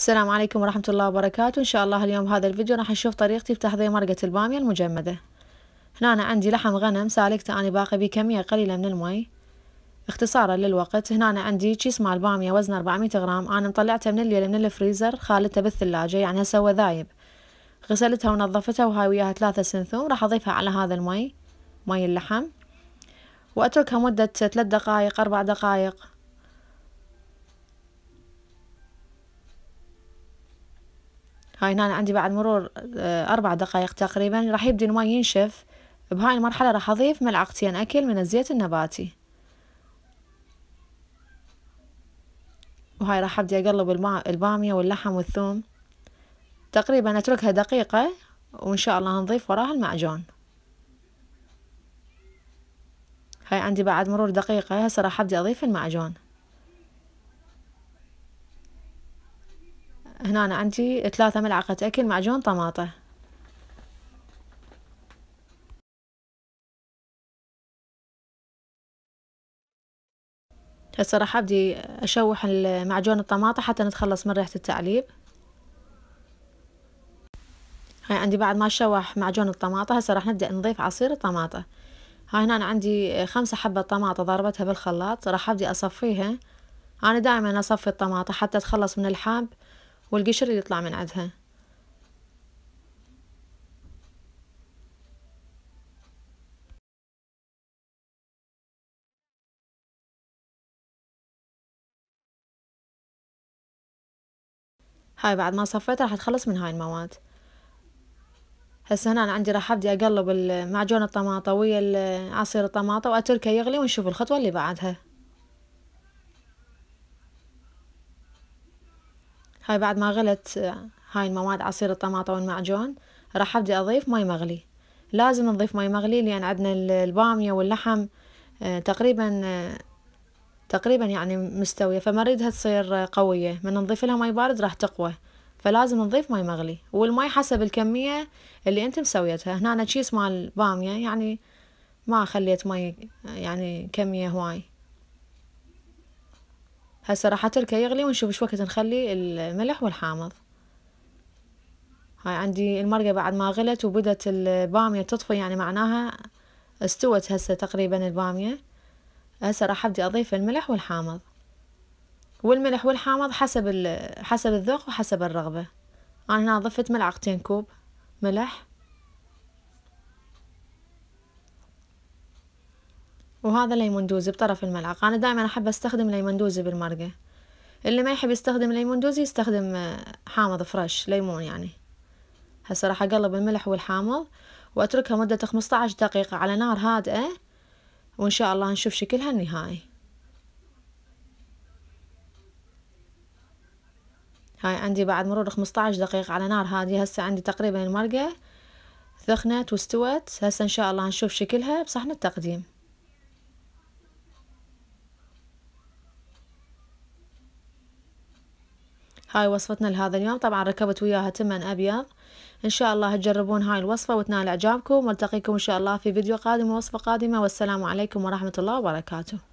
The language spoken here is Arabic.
السلام عليكم ورحمة الله وبركاته إن شاء الله اليوم هذا الفيديو راح نشوف طريقتي بتحضير مرقة البامية المجمدة هنا أنا عندي لحم غنم سالكته أنا باقي بكمية كمية قليلة من المي اختصارا للوقت هنا أنا عندي كيس مع البامية وزنه 400 غرام أنا مطلعته من الليل من الفريزر خالته بالثلاجة يعني هسه هو ذايب غسلتها ونظفتها وهاي وياها ثلاثة سنثوم راح أضيفها على هذا المي مي اللحم وأتركها مدة ثلاث دقائق أربع دقائق هاي هنا عندي بعد مرور آه، أربع دقائق تقريبا راح يبدي الماء ينشف بهاي المرحلة راح أضيف ملعقتين أكل من الزيت النباتي وهاي راح أبدي أقلب البامية واللحم والثوم تقريبا أتركها دقيقة وإن شاء الله نضيف وراها المعجون هاي عندي بعد مرور دقيقة هسه راح أبدي أضيف المعجون هنا أنا عندي ثلاثة ملعقة أكل معجون طماطة هسه راح ابدي اشوح معجون الطماطة حتى نتخلص من ريحة التعليب هاي عندي بعد ما شوح معجون الطماطة هسه راح نبدأ نضيف عصير الطماطة هاي هنا أنا عندي خمسة حبة طماطة ضربتها بالخلاط راح ابدي اصفيها انا دائما اصفي الطماطة حتى اتخلص من الحاب والقشر اللي يطلع من عدها هاي بعد ما صفيت راح اتخلص من هاي المواد هسه هنا انا عندي راح ابدي اقلب المعجون الطماطة ويا عصير الطماطة واتركه يغلي ونشوف الخطوة اللي بعدها هاي بعد ما غلت آه، هاي المواد عصير الطماطة والمعجون راح أبدي أضيف ماي مغلي لازم نضيف ماي مغلي لأن عندنا البامية واللحم آه، تقريبا آه، تقريبا يعني مستوية فما نريدها تصير قوية من نضيف لها ماي بارد راح تقوى فلازم نضيف ماي مغلي والماي حسب الكمية اللي انت مسويتها هنا أنا كيس مال بامية يعني ما خليت ماي يعني كمية هواي هسه راح اتركه يغلي ونشوف شو وقت نخلي الملح والحامض هاي عندي المرقة بعد ما غلت وبدت البامية تطفي يعني معناها استوت هسه تقريبا البامية هسه راح ابدي اضيف الملح والحامض والملح والحامض حسب حسب الذوق وحسب الرغبة انا هنا ضفت ملعقتين كوب ملح وهذا ليمندوزي بطرف الملعقة أنا دائما أحب أستخدم ليمندوزي بالمرقة اللي ما يحب يستخدم ليمندوزي يستخدم آه، حامض فرش ليمون يعني هسه راح أقلب الملح والحامض وأتركها مدة 15 دقيقة على نار هادئة وإن شاء الله نشوف شكلها النهائي هاي عندي بعد مرور 15 دقيقة على نار هادية هسه عندي تقريبا المرقة ثخنت واستوت هسه إن شاء الله نشوف شكلها بصحن التقديم هاي وصفتنا لهذا اليوم طبعا ركبت وياها تمن أبيض إن شاء الله تجربون هاي الوصفة وتنال إعجابكم والتقيكم إن شاء الله في فيديو قادم ووصفة قادمة والسلام عليكم ورحمة الله وبركاته